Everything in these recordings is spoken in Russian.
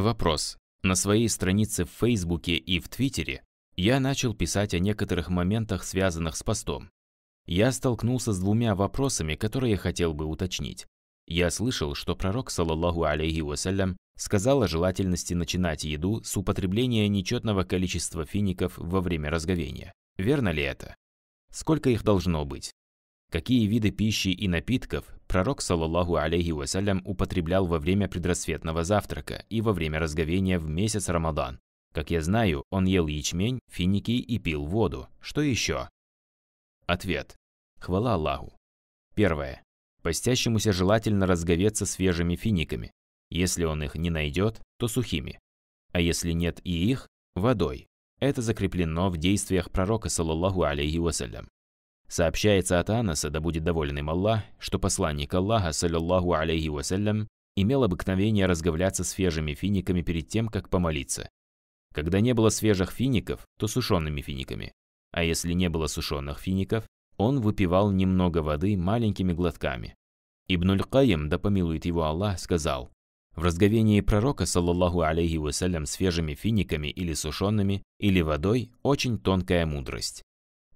Вопрос. На своей странице в Фейсбуке и в Твиттере я начал писать о некоторых моментах, связанных с постом. Я столкнулся с двумя вопросами, которые я хотел бы уточнить. Я слышал, что пророк, саллаллаху алейхи вассалям, сказал о желательности начинать еду с употребления нечетного количества фиников во время разговения. Верно ли это? Сколько их должно быть? Какие виды пищи и напитков Пророк, саллаллаху алейхи вассалям, употреблял во время предрассветного завтрака и во время разговения в месяц Рамадан. Как я знаю, он ел ячмень, финики и пил воду. Что еще? Ответ. Хвала Аллаху. Первое. Постящемуся желательно разговеться свежими финиками. Если он их не найдет, то сухими. А если нет и их, водой. Это закреплено в действиях пророка, саллаллаху алейхи вассалям. Сообщается от Анаса, да будет доволен им Аллах, что посланник Аллаха, саллиллаху алейхи вассалям, имел обыкновение разговляться свежими финиками перед тем, как помолиться. Когда не было свежих фиников, то сушеными финиками. А если не было сушеных фиников, он выпивал немного воды маленькими глотками. Ибнуль Каим, да помилует его Аллах, сказал, «В разговении пророка, саллаллаху алейхи вассалям, свежими финиками или сушеными, или водой, очень тонкая мудрость.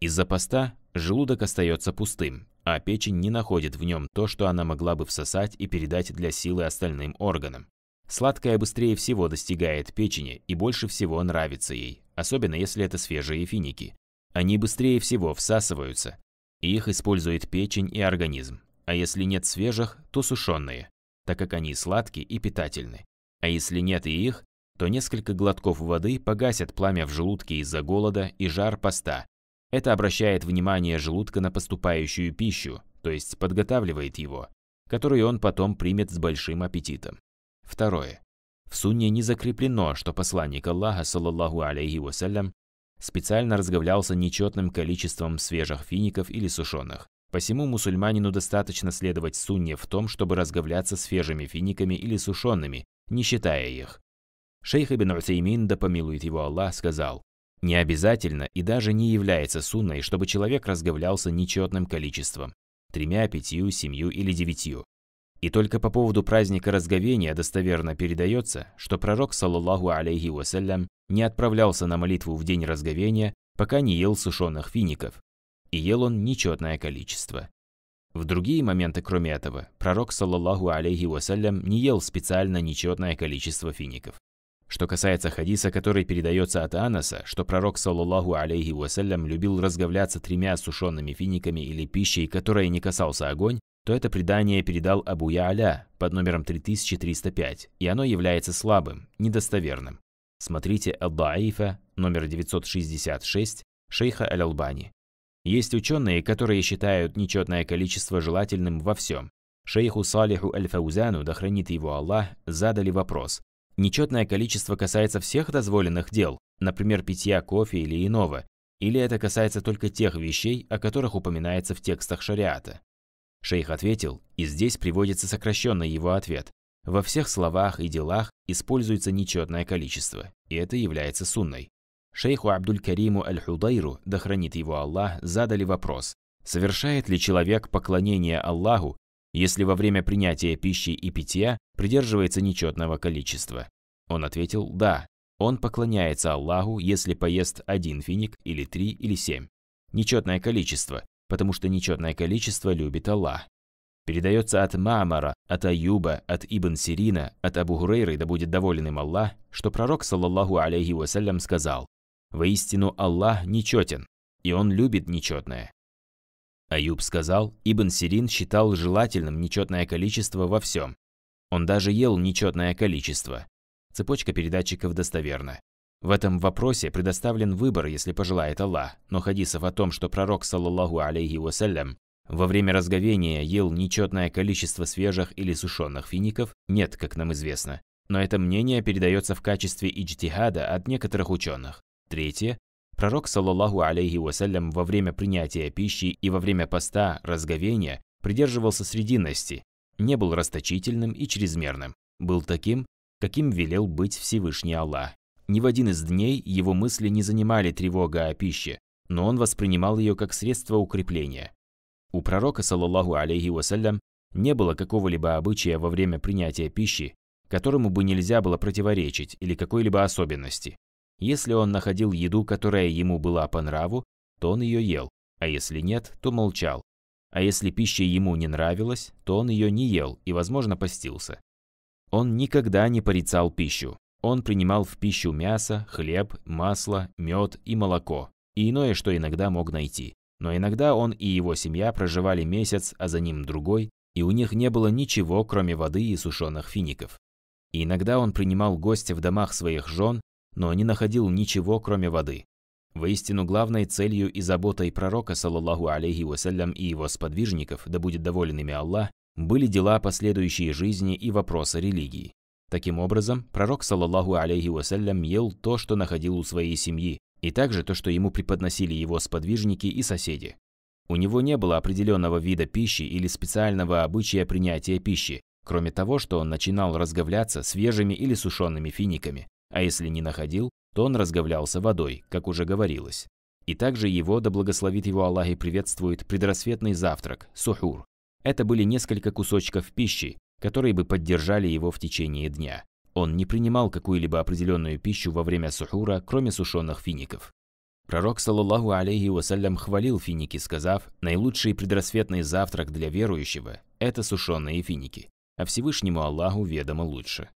Из-за поста Желудок остается пустым, а печень не находит в нем то, что она могла бы всосать и передать для силы остальным органам. Сладкое быстрее всего достигает печени и больше всего нравится ей, особенно если это свежие финики. Они быстрее всего всасываются, и их использует печень и организм, а если нет свежих, то сушеные, так как они сладкие и питательны. А если нет и их, то несколько глотков воды погасят пламя в желудке из-за голода и жар поста, это обращает внимание желудка на поступающую пищу, то есть подготавливает его, которую он потом примет с большим аппетитом. Второе. В сунне не закреплено, что посланник Аллаха, саллаллаху алейхи вассалям, специально разговлялся нечетным количеством свежих фиников или сушеных. Посему мусульманину достаточно следовать сунне в том, чтобы разговляться свежими финиками или сушеными, не считая их. Шейх Ибн Утеймин, да помилует его Аллах, сказал, не обязательно и даже не является сунной, чтобы человек разговлялся нечетным количеством – тремя, пятью, семью или девятью. И только по поводу праздника разговения достоверно передается, что пророк, саллаллаху алейхи вассалям, не отправлялся на молитву в день разговения, пока не ел сушеных фиников. И ел он нечетное количество. В другие моменты, кроме этого, пророк, саллаллаху алейхи вассалям, не ел специально нечетное количество фиников. Что касается хадиса, который передается от Анаса, что пророк, саллаллаху алейхи вассалям, любил разговляться тремя сушеными финиками или пищей, которой не касался огонь, то это предание передал Абу Я'аля под номером 3305, и оно является слабым, недостоверным. Смотрите Ал-Даифа, номер 966, шейха Аль-Албани. Есть ученые, которые считают нечетное количество желательным во всем. Шейху Салиху Аль-Фаузану, да хранит его Аллах, задали вопрос, Нечетное количество касается всех дозволенных дел, например, питья кофе или иного, или это касается только тех вещей, о которых упоминается в текстах шариата. Шейх ответил, и здесь приводится сокращенный его ответ. Во всех словах и делах используется нечетное количество, и это является сунной. Шейху Абдуль-Кариму Аль-Худайру, да хранит его Аллах, задали вопрос, совершает ли человек поклонение Аллаху если во время принятия пищи и питья придерживается нечетного количества? Он ответил «да». Он поклоняется Аллаху, если поест один финик или три или семь. Нечетное количество, потому что нечетное количество любит Аллах. Передается от Мамара, от Аюба, от Ибн Сирина, от Абу Гурейры, да будет доволен им Аллах, что пророк, саллаллаху алейхи вассалям, сказал, «Воистину Аллах нечетен, и Он любит нечетное. Аюб сказал, Ибн Сирин считал желательным нечетное количество во всем. Он даже ел нечетное количество. Цепочка передатчиков достоверна. В этом вопросе предоставлен выбор, если пожелает Аллах, но хадисов о том, что пророк, саллаллаху алейхи вассалям, во время разговения ел нечетное количество свежих или сушеных фиников, нет, как нам известно. Но это мнение передается в качестве иджтихада от некоторых ученых. Третье Пророк, саллаллаху алейхи вассалям, во время принятия пищи и во время поста, разговения, придерживался срединности, не был расточительным и чрезмерным, был таким, каким велел быть Всевышний Аллах. Ни в один из дней его мысли не занимали тревога о пище, но он воспринимал ее как средство укрепления. У пророка, саллаллаху алейхи вассалям, не было какого-либо обычая во время принятия пищи, которому бы нельзя было противоречить или какой-либо особенности. Если он находил еду, которая ему была по нраву, то он ее ел, а если нет, то молчал. А если пища ему не нравилась, то он ее не ел и, возможно, постился. Он никогда не порицал пищу. Он принимал в пищу мясо, хлеб, масло, мед и молоко, и иное, что иногда мог найти. Но иногда он и его семья проживали месяц, а за ним другой, и у них не было ничего, кроме воды и сушеных фиников. И иногда он принимал гостя в домах своих жен но не находил ничего, кроме воды. Воистину главной целью и заботой пророка, саллаллаху алейхи вассалям, и его сподвижников, да будет доволен ими Аллах, были дела последующей жизни и вопросы религии. Таким образом, пророк, саллаллаху алейхи вассалям, ел то, что находил у своей семьи, и также то, что ему преподносили его сподвижники и соседи. У него не было определенного вида пищи или специального обычая принятия пищи, кроме того, что он начинал разговляться свежими или сушеными финиками, а если не находил, то он разговлялся водой, как уже говорилось. И также его, да благословит его Аллах и приветствует, предрассветный завтрак, сухур. Это были несколько кусочков пищи, которые бы поддержали его в течение дня. Он не принимал какую-либо определенную пищу во время сухура, кроме сушеных фиников. Пророк, саллаллаху алейхи вассалям, хвалил финики, сказав, «Наилучший предрассветный завтрак для верующего – это сушеные финики, а Всевышнему Аллаху ведомо лучше».